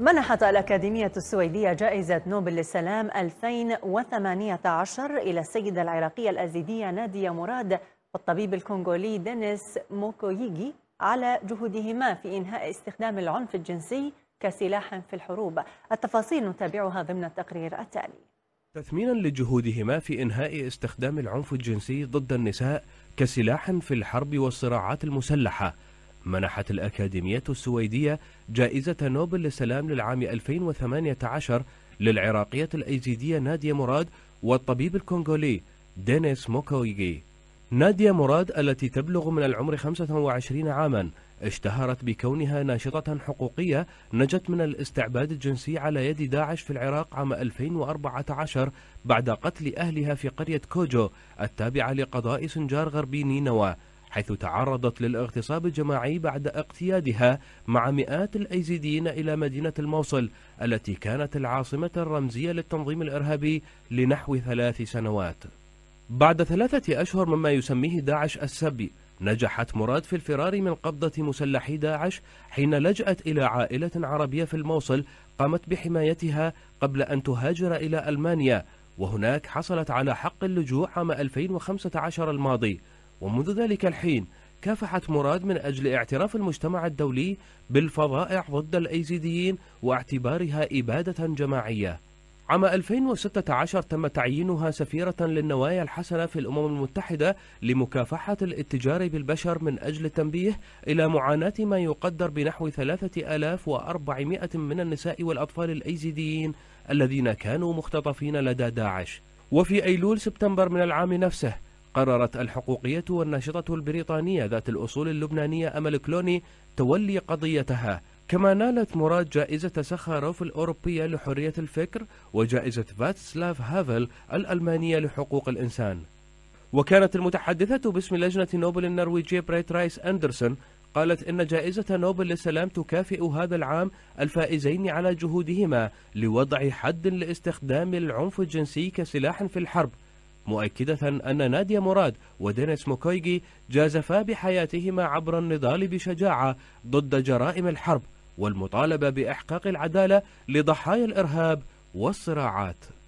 منحت الأكاديمية السويدية جائزة نوبل للسلام 2018 إلى السيدة العراقية الأزيدية نادية مراد والطبيب الكونغولي دينيس موكويجي على جهودهما في إنهاء استخدام العنف الجنسي كسلاح في الحروب التفاصيل نتابعها ضمن التقرير التالي تثمينا لجهودهما في إنهاء استخدام العنف الجنسي ضد النساء كسلاح في الحرب والصراعات المسلحة منحت الأكاديمية السويدية جائزة نوبل للسلام للعام 2018 للعراقية الأيزيدية نادية مراد والطبيب الكونغولي دينيس موكويغي نادية مراد التي تبلغ من العمر 25 عاما اشتهرت بكونها ناشطة حقوقية نجت من الاستعباد الجنسي على يد داعش في العراق عام 2014 بعد قتل أهلها في قرية كوجو التابعة لقضاء سنجار غربي نينوى حيث تعرضت للاغتصاب الجماعي بعد اقتيادها مع مئات الأيزيديين إلى مدينة الموصل التي كانت العاصمة الرمزية للتنظيم الإرهابي لنحو ثلاث سنوات بعد ثلاثة أشهر مما يسميه داعش السبي نجحت مراد في الفرار من قبضة مسلحي داعش حين لجأت إلى عائلة عربية في الموصل قامت بحمايتها قبل أن تهاجر إلى ألمانيا وهناك حصلت على حق اللجوء عام 2015 الماضي ومنذ ذلك الحين كافحت مراد من أجل اعتراف المجتمع الدولي بالفظائع ضد الأيزيديين واعتبارها إبادة جماعية عام 2016 تم تعيينها سفيرة للنوايا الحسنة في الأمم المتحدة لمكافحة الاتجار بالبشر من أجل التنبيه إلى معاناة ما يقدر بنحو 3400 من النساء والأطفال الأيزيديين الذين كانوا مختطفين لدى داعش وفي أيلول سبتمبر من العام نفسه قررت الحقوقية والناشطة البريطانية ذات الأصول اللبنانية أمل كلوني تولي قضيتها كما نالت مراد جائزة سخاروف الأوروبية لحرية الفكر وجائزة فاتسلاف هافل الألمانية لحقوق الإنسان وكانت المتحدثة باسم لجنة نوبل النرويجية بريت رايس أندرسون قالت إن جائزة نوبل للسلام تكافئ هذا العام الفائزين على جهودهما لوضع حد لاستخدام العنف الجنسي كسلاح في الحرب مؤكدة أن نادية مراد ودينيس موكويجي جازفا بحياتهما عبر النضال بشجاعة ضد جرائم الحرب والمطالبة بإحقاق العدالة لضحايا الإرهاب والصراعات